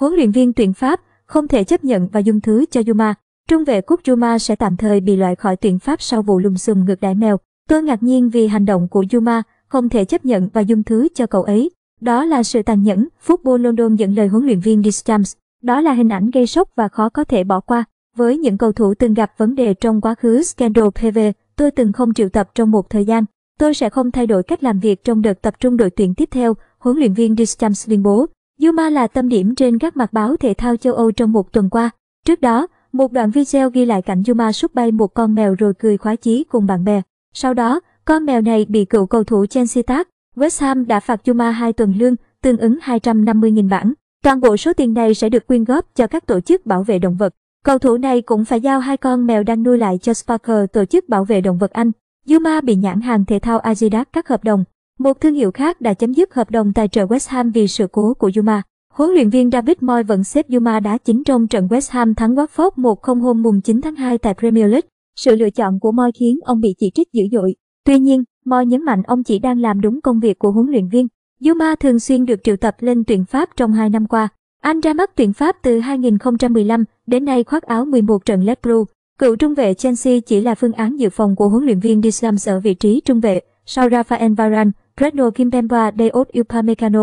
Huấn luyện viên tuyển Pháp không thể chấp nhận và dung thứ cho Juma. Trung vệ quốc Juma sẽ tạm thời bị loại khỏi tuyển Pháp sau vụ lùm xùm ngược đại mèo. Tôi ngạc nhiên vì hành động của Juma, không thể chấp nhận và dung thứ cho cậu ấy. Đó là sự tàn nhẫn, Football London dẫn lời huấn luyện viên Deschamps. Đó là hình ảnh gây sốc và khó có thể bỏ qua. Với những cầu thủ từng gặp vấn đề trong quá khứ Scandal PV, tôi từng không triệu tập trong một thời gian. Tôi sẽ không thay đổi cách làm việc trong đợt tập trung đội tuyển tiếp theo, huấn luyện viên Deschamps tuyên bố. Yuma là tâm điểm trên các mặt báo thể thao châu Âu trong một tuần qua. Trước đó, một đoạn video ghi lại cảnh Yuma sút bay một con mèo rồi cười khoái chí cùng bạn bè. Sau đó, con mèo này bị cựu cầu thủ Chelsea tác. West Ham đã phạt Yuma 2 tuần lương, tương ứng 250.000 bảng. Toàn bộ số tiền này sẽ được quyên góp cho các tổ chức bảo vệ động vật. Cầu thủ này cũng phải giao hai con mèo đang nuôi lại cho Sparker tổ chức bảo vệ động vật Anh. Yuma bị nhãn hàng thể thao Adidas cắt hợp đồng. Một thương hiệu khác đã chấm dứt hợp đồng tài trợ West Ham vì sự cố của Yuma. Huấn luyện viên David Moy vẫn xếp Yuma đá chính trong trận West Ham thắng Watford 1-0 hôm mùng 9 tháng 2 tại Premier League. Sự lựa chọn của Moy khiến ông bị chỉ trích dữ dội. Tuy nhiên, Moy nhấn mạnh ông chỉ đang làm đúng công việc của huấn luyện viên. Yuma thường xuyên được triệu tập lên tuyển Pháp trong 2 năm qua. Anh ra mắt tuyển Pháp từ 2015 đến nay khoác áo 11 trận Led Blue. Cựu trung vệ Chelsea chỉ là phương án dự phòng của huấn luyện viên Deschamps ở vị trí trung vệ sau Rafael Varane พระโนกิมเปมบาไดโอดอิวพาเมกาโน